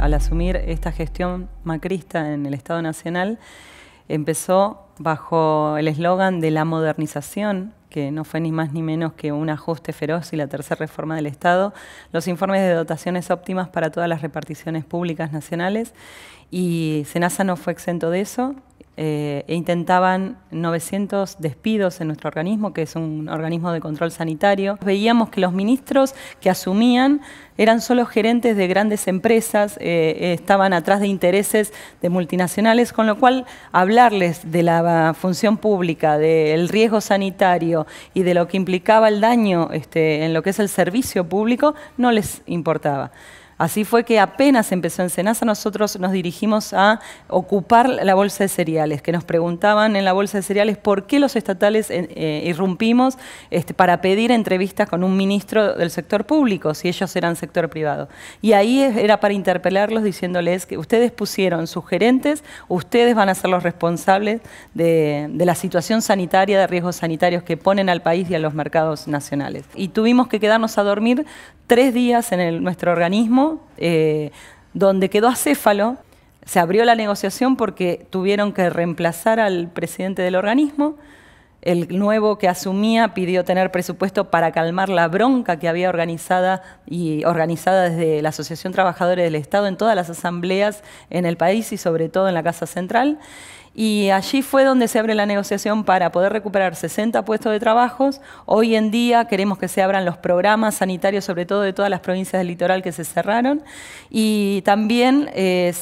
al asumir esta gestión macrista en el Estado Nacional, empezó bajo el eslogan de la modernización, que no fue ni más ni menos que un ajuste feroz y la tercera reforma del Estado, los informes de dotaciones óptimas para todas las reparticiones públicas nacionales y Senasa no fue exento de eso, eh, e intentaban 900 despidos en nuestro organismo, que es un organismo de control sanitario. Veíamos que los ministros que asumían eran solo gerentes de grandes empresas, eh, estaban atrás de intereses de multinacionales, con lo cual hablarles de la función pública, del riesgo sanitario y de lo que implicaba el daño este, en lo que es el servicio público no les importaba. Así fue que apenas empezó en Senasa, nosotros nos dirigimos a ocupar la bolsa de cereales, que nos preguntaban en la bolsa de cereales por qué los estatales eh, eh, irrumpimos este, para pedir entrevistas con un ministro del sector público, si ellos eran sector privado. Y ahí era para interpelarlos diciéndoles que ustedes pusieron sus gerentes, ustedes van a ser los responsables de, la situación sanitaria, de riesgos sanitarios que ponen al país y a los mercados nacionales. Y tuvimos que quedarnos a dormir tres días en nuestro organismo eh, donde quedó acéfalo. Se abrió la negociación porque tuvieron que reemplazar al presidente del organismo. El nuevo que asumía pidió tener presupuesto para calmar la bronca que había organizada y organizada desde la Asociación Trabajadores del Estado en todas las asambleas en el país y sobre todo en la Casa Central y allí fue donde se abre la negociación para poder recuperar 60 puestos de trabajo. Hoy en día queremos que se abran los programas sanitarios, sobre todo de todas las provincias del litoral que se cerraron. Y también eh,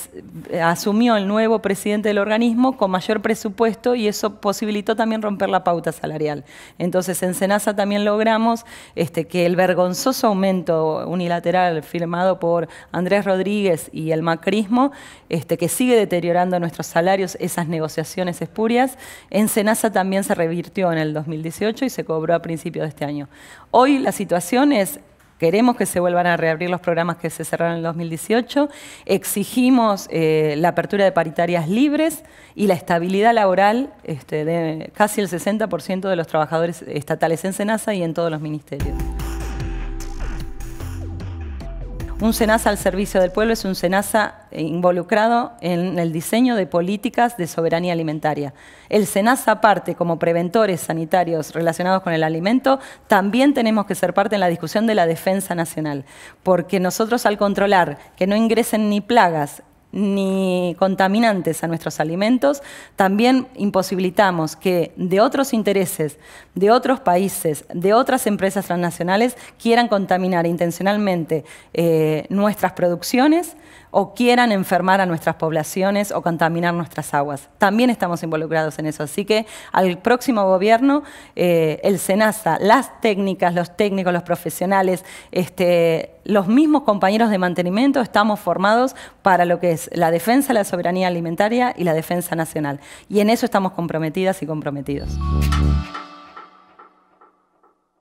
eh, asumió el nuevo presidente del organismo con mayor presupuesto y eso posibilitó también romper la pauta salarial. Entonces en Senasa también logramos este, que el vergonzoso aumento unilateral firmado por Andrés Rodríguez y el macrismo, este, que sigue deteriorando nuestros salarios, esas negociaciones, asociaciones espurias. En Senasa también se revirtió en el 2018 y se cobró a principios de este año. Hoy la situación es Queremos que se vuelvan a reabrir los programas que se cerraron en 2018. Exigimos eh, la apertura de paritarias libres y la estabilidad laboral este, de casi el 60% de los trabajadores estatales en Senasa y en todos los ministerios. Un SENASA al servicio del pueblo es un SENASA eh, involucrado en el diseño de políticas de soberanía alimentaria. El SENASA parte como preventores sanitarios relacionados con el alimento, también tenemos que ser parte en la discusión de la defensa nacional, porque nosotros al controlar que no ingresen ni plagas ni contaminantes a nuestros alimentos, también imposibilitamos que de otros intereses, de otros países, de otras empresas transnacionales quieran contaminar intencionalmente eh, nuestras producciones o quieran enfermar a nuestras poblaciones o contaminar nuestras aguas. También estamos involucrados en eso. Así que al próximo gobierno, eh, el SENASA, las técnicas, los técnicos, los profesionales, este, los mismos compañeros de mantenimiento estamos formados para lo que es la defensa de la soberanía alimentaria y la defensa nacional. Y en eso estamos comprometidas y comprometidos.